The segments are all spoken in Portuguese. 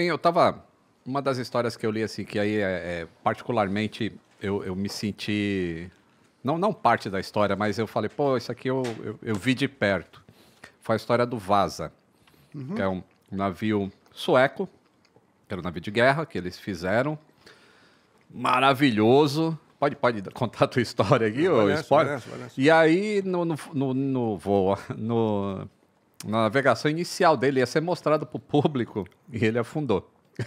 Eu tava. Uma das histórias que eu li, assim, que aí é, é particularmente eu, eu, me senti. Não, não parte da história, mas eu falei, pô, isso aqui eu, eu, eu vi de perto. Foi a história do Vaza, uhum. que é um navio sueco, que era um navio de guerra que eles fizeram. Maravilhoso. Pode, pode contar a tua história aqui, ô spoiler. Parece, parece. E aí, no, no, no, no voo, no, na navegação inicial dele, ia ser mostrado para o público e ele afundou.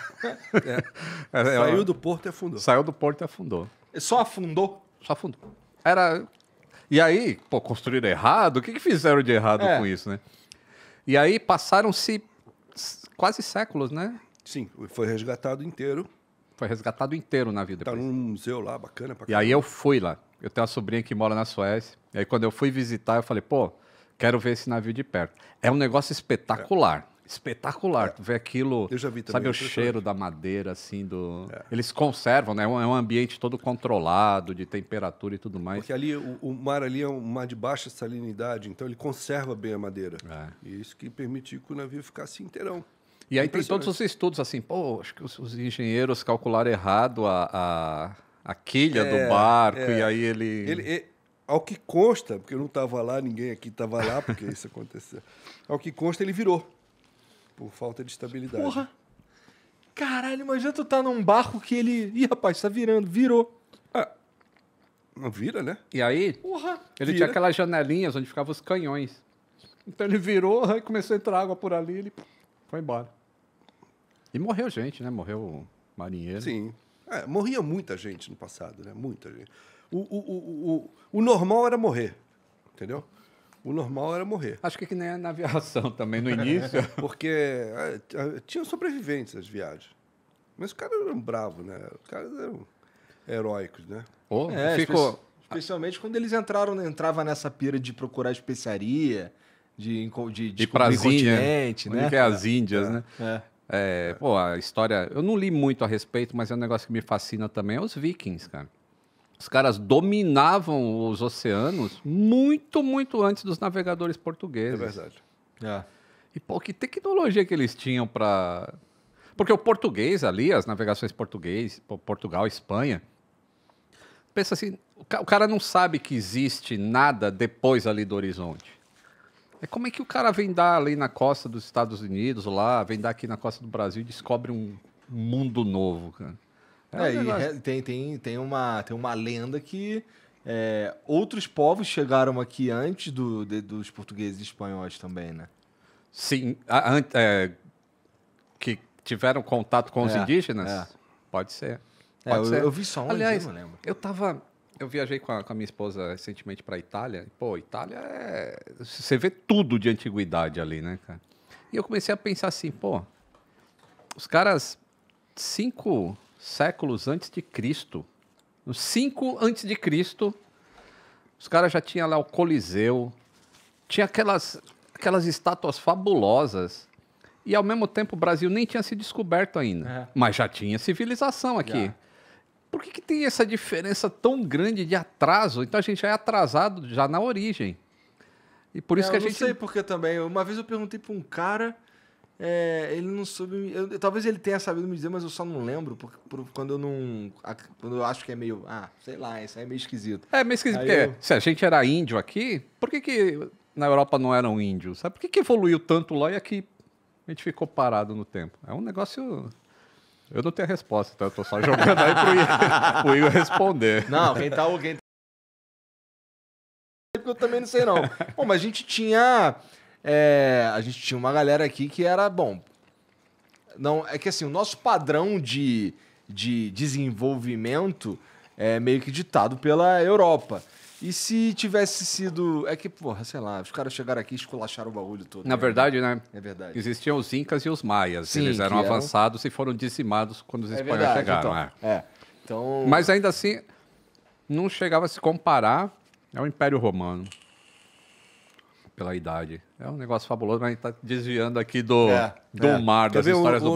É. É, é. Saiu do porto e afundou. Saiu do porto e afundou. só afundou? Só afundou. Era. E aí, pô, construíram errado? O que, que fizeram de errado é. com isso, né? E aí passaram-se quase séculos, né? Sim, foi resgatado inteiro. Foi resgatado inteiro na vida. Tá num museu lá, bacana pra E aí eu fui lá. Eu tenho uma sobrinha que mora na Suécia. E aí quando eu fui visitar, eu falei, pô, Quero ver esse navio de perto. É um negócio espetacular. É. Espetacular. É. Tu vê aquilo. Eu já vi também. Sabe o cheiro da madeira, assim, do. É. Eles conservam, né? É, é um ambiente todo controlado, de temperatura e tudo mais. Porque ali o, o mar ali é um mar de baixa salinidade, então ele conserva bem a madeira. É. E isso que permitiu que o navio ficasse inteirão. E aí tem todos os estudos assim, pô, acho que os, os engenheiros calcularam errado a, a, a quilha do barco, e aí ele... ele, ele ao que consta, porque eu não estava lá, ninguém aqui estava lá, porque isso aconteceu. Ao que consta, ele virou. Por falta de estabilidade. Porra! Caralho, imagina tu tá num barco que ele. Ih, rapaz, tá virando, virou. Ah, não vira, né? E aí, Porra, ele vira. tinha aquelas janelinhas onde ficavam os canhões. Então ele virou, aí começou a entrar água por ali ele foi embora. E morreu gente, né? Morreu marinheiro. Sim. É, morria muita gente no passado, né? Muita gente. O, o, o, o, normal era morrer, entendeu? O normal era morrer. Acho que é que nem na aviação também, no início. Porque eh, eh, tinha sobreviventes as viagens. Mas os caras eram bravos, né? Os caras eram heróicos, né? Oh, é, ficou... Especialmente quando eles entraram, entrava nessa pira de procurar especiaria, de, de, de continente, né? Que é as Índias, é, né? É. É, pô, a história. Eu não li muito a respeito, mas é um negócio que me fascina também. É os vikings, cara. Os caras dominavam os oceanos muito, muito antes dos navegadores portugueses. É verdade. É. E pô, que tecnologia que eles tinham para. Porque o português ali, as navegações português, Portugal, Espanha, pensa assim, o cara não sabe que existe nada depois ali do horizonte. É como é que o cara vem dar ali na costa dos Estados Unidos, lá, vem dar aqui na costa do Brasil e descobre um mundo novo, cara. É, é, um tem, tem, tem, uma, tem uma lenda que é, outros povos chegaram aqui antes do, de, dos portugueses e espanhóis também, né? Sim, a, a, é, que tiveram contato com os é, indígenas? É. Pode ser. É, Pode eu, ser. eu, vi só um, Aliás, eu lembro. Eu tava... Eu viajei com a, com a minha esposa recentemente para a Itália. pô, Itália é... Você vê tudo de antiguidade ali, né, cara? E eu comecei a pensar assim, pô... Os caras... Cinco séculos antes de Cristo. Nos 5 antes de Cristo, os caras já tinham lá o Coliseu, tinha aquelas, aquelas estátuas fabulosas. E ao mesmo tempo o Brasil nem tinha se descoberto ainda. É. Mas já tinha civilização aqui. Já. Por que, que tem essa diferença tão grande de atraso? Então a gente já é atrasado já na origem. E por é, isso é, que a eu gente. Eu não sei porque também. Uma vez eu perguntei para um cara é, ele não soube. Eu, talvez ele tenha sabido me dizer, mas eu só não lembro, porque por, quando eu não. Quando eu acho que é meio. Ah, sei lá, isso aí é meio esquisito. É meio esquisito, porque eu... se a gente era índio aqui, por que, que na Europa não eram índios? Sabe? Por que, que evoluiu tanto lá e aqui a gente ficou parado no tempo? É um negócio. Eu não tenho a resposta, então eu tô só jogando aí pro Igor, Igor responder. Não, quem tá. Quem tá... eu também não sei, não. Bom, mas a gente tinha é, a gente tinha uma galera aqui que era, bom. Não, é que assim, o nosso padrão de, de desenvolvimento é meio que ditado pela Europa. E se tivesse sido. É que, porra, sei lá, os caras chegaram aqui e esculacharam o bagulho todo. Na né? verdade, né? É verdade. Existiam os Incas e os Maias. Sim, eles eram avançados eram... e foram dizimados quando os é espanhóis verdade, chegaram. Então. É. é. Então... Mas ainda assim, não chegava a se comparar ao Império Romano pela idade. É um negócio fabuloso, mas a gente está desviando aqui do, é, do é. mar, Quer das histórias o, do